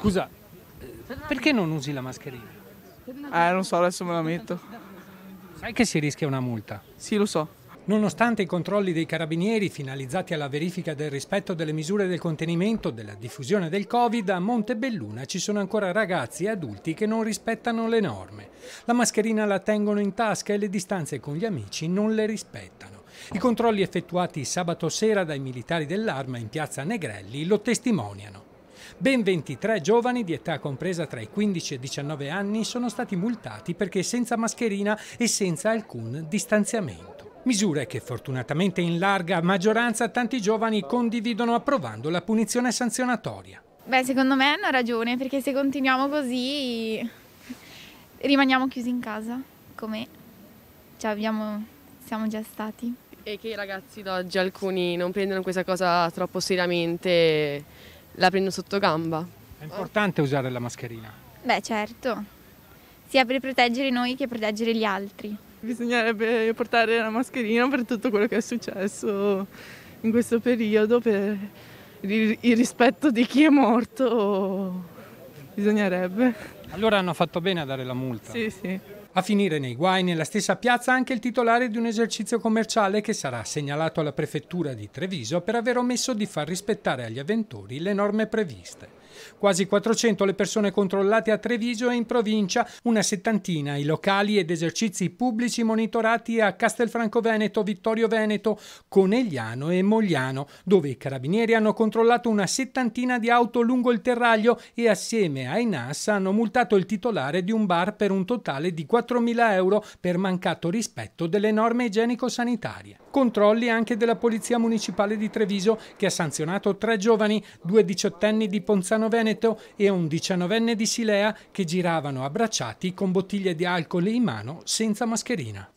Scusa, perché non usi la mascherina? Eh, non so, adesso me la metto. Sai che si rischia una multa? Sì, lo so. Nonostante i controlli dei carabinieri finalizzati alla verifica del rispetto delle misure del contenimento della diffusione del Covid, a Montebelluna ci sono ancora ragazzi e adulti che non rispettano le norme. La mascherina la tengono in tasca e le distanze con gli amici non le rispettano. I controlli effettuati sabato sera dai militari dell'arma in piazza Negrelli lo testimoniano. Ben 23 giovani di età compresa tra i 15 e i 19 anni sono stati multati perché senza mascherina e senza alcun distanziamento. Misure che fortunatamente in larga maggioranza tanti giovani condividono approvando la punizione sanzionatoria. Beh, secondo me hanno ragione, perché se continuiamo così rimaniamo chiusi in casa, come cioè abbiamo, siamo già stati. E che i ragazzi d'oggi alcuni non prendono questa cosa troppo seriamente la prendo sotto gamba. È importante usare la mascherina? Beh certo, sia per proteggere noi che proteggere gli altri. Bisognerebbe portare la mascherina per tutto quello che è successo in questo periodo, per il rispetto di chi è morto bisognerebbe. Allora hanno fatto bene a dare la multa? Sì, sì. A finire nei guai nella stessa piazza anche il titolare di un esercizio commerciale che sarà segnalato alla prefettura di Treviso per aver omesso di far rispettare agli avventori le norme previste. Quasi 400 le persone controllate a Treviso e in provincia, una settantina i locali ed esercizi pubblici monitorati a Castelfranco Veneto, Vittorio Veneto, Conegliano e Mogliano, dove i carabinieri hanno controllato una settantina di auto lungo il terraglio e assieme ai NAS hanno multato il titolare di un bar per un totale di 4.000 euro per mancato rispetto delle norme igienico-sanitarie. Controlli anche della Polizia Municipale di Treviso che ha sanzionato tre giovani, due diciottenni di Ponzano Bolzano Veneto e un diciannovenne di Silea che giravano abbracciati con bottiglie di alcol in mano senza mascherina.